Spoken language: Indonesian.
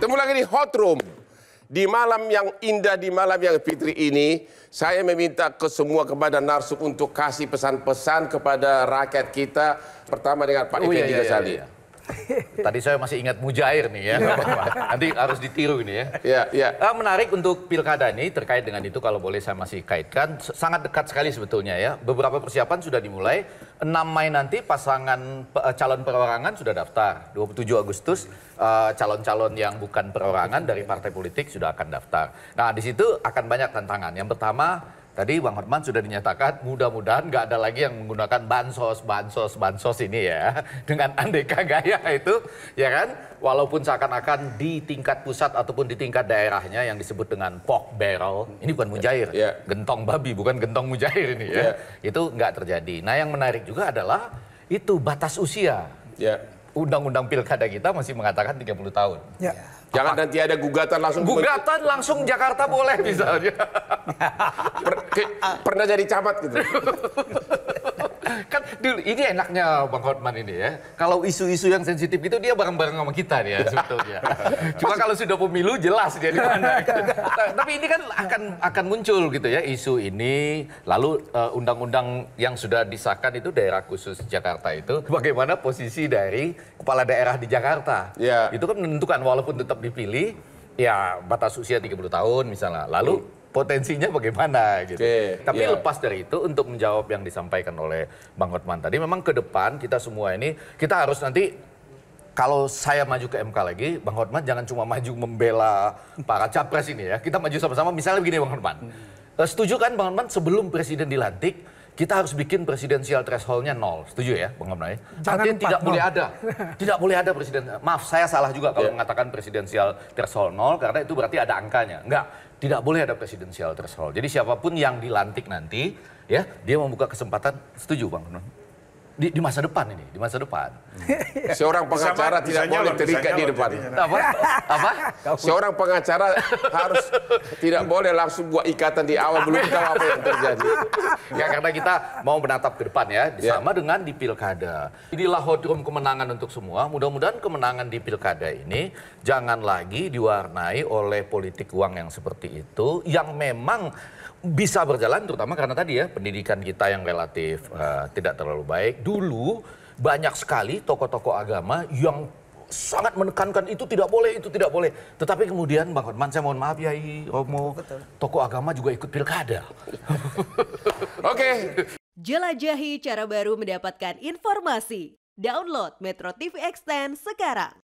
Ketemu lagi di Hot Room. Di malam yang indah, di malam yang fitri ini, saya meminta ke semua kepada Narsuk untuk kasih pesan-pesan kepada rakyat kita. Pertama dengan Pak oh, iya, Effendi iya, iya, Iya, iya. Tadi saya masih ingat mujair nih ya. Iya. Nanti harus ditiru ini ya. Ya, ya. Nah, menarik untuk pilkada ini terkait dengan itu kalau boleh saya masih kaitkan. Sangat dekat sekali sebetulnya ya. Beberapa persiapan sudah dimulai. 6 Mei nanti pasangan eh, calon perorangan sudah daftar. 27 Agustus eh, calon-calon yang bukan perorangan dari partai politik sudah akan daftar. Nah di situ akan banyak tantangan. Yang pertama Tadi Bang Herman sudah dinyatakan mudah-mudahan nggak ada lagi yang menggunakan bansos, bansos, bansos ini ya. Dengan andeka gaya itu, ya kan? Walaupun seakan-akan di tingkat pusat ataupun di tingkat daerahnya yang disebut dengan pork barrel. Ini bukan mujair, yeah. gentong babi, bukan gentong mujair ini ya. Yeah. Itu nggak terjadi. Nah yang menarik juga adalah itu batas usia. Yeah undang-undang pilkada kita masih mengatakan 30 tahun. Ya. Jangan Apa? nanti ada gugatan langsung. Gugatan langsung Jakarta boleh misalnya. pernah jadi camat gitu. kan dulu ini enaknya Bang Hotman ini ya. Kalau isu-isu yang sensitif itu dia bareng-bareng sama kita nih ya sebetulnya. Cuma kalau sudah pemilu jelas jadi mana. Gitu. Nah, tapi ini kan akan akan muncul gitu ya isu ini lalu undang eh, undang-undang yang sudah disahkan itu daerah khusus Jakarta itu bagaimana posisi dari kepala daerah di Jakarta. Yeah. Itu kan menentukan walaupun tetap dipilih ya batas usia 30 tahun misalnya. Lalu potensinya bagaimana gitu. Okay, Tapi yeah. lepas dari itu untuk menjawab yang disampaikan oleh Bang Hotman tadi memang ke depan kita semua ini kita harus nanti kalau saya maju ke MK lagi, Bang Hotman jangan cuma maju membela para capres ini ya. Kita maju sama-sama misalnya begini Bang Hotman. Eh, setuju kan Bang Hotman sebelum presiden dilantik kita harus bikin presidensial thresholdnya nol. Setuju ya, Bang Amnai? Artinya tidak boleh ada. Tidak boleh ada presiden. Maaf, saya salah juga kalau yeah. mengatakan presidensial threshold nol, karena itu berarti ada angkanya. Enggak, tidak boleh ada presidensial threshold. Jadi siapapun yang dilantik nanti, ya dia membuka kesempatan. Setuju, Bang di, di masa depan ini, di masa depan. Seorang pengacara bisa, tidak boleh terikat di depan. Apa? Apa? Seorang pengacara harus tidak boleh langsung buat ikatan di awal belum tahu apa yang terjadi. Ya karena kita mau menatap ke depan ya, ya. sama yeah. dengan di pilkada. Inilah hodrum kemenangan untuk semua. Mudah-mudahan kemenangan di pilkada ini jangan lagi diwarnai oleh politik uang yang seperti itu, yang memang bisa berjalan terutama karena tadi ya pendidikan kita yang relatif uh, tidak terlalu baik. Dulu banyak sekali tokoh-tokoh agama yang sangat menekankan itu tidak boleh, itu tidak boleh. Tetapi kemudian Bang Hotman, saya mohon maaf ya, Romo, tokoh agama juga ikut pilkada. Oke. okay. Jelajahi cara baru mendapatkan informasi. Download Metro TV Extend sekarang.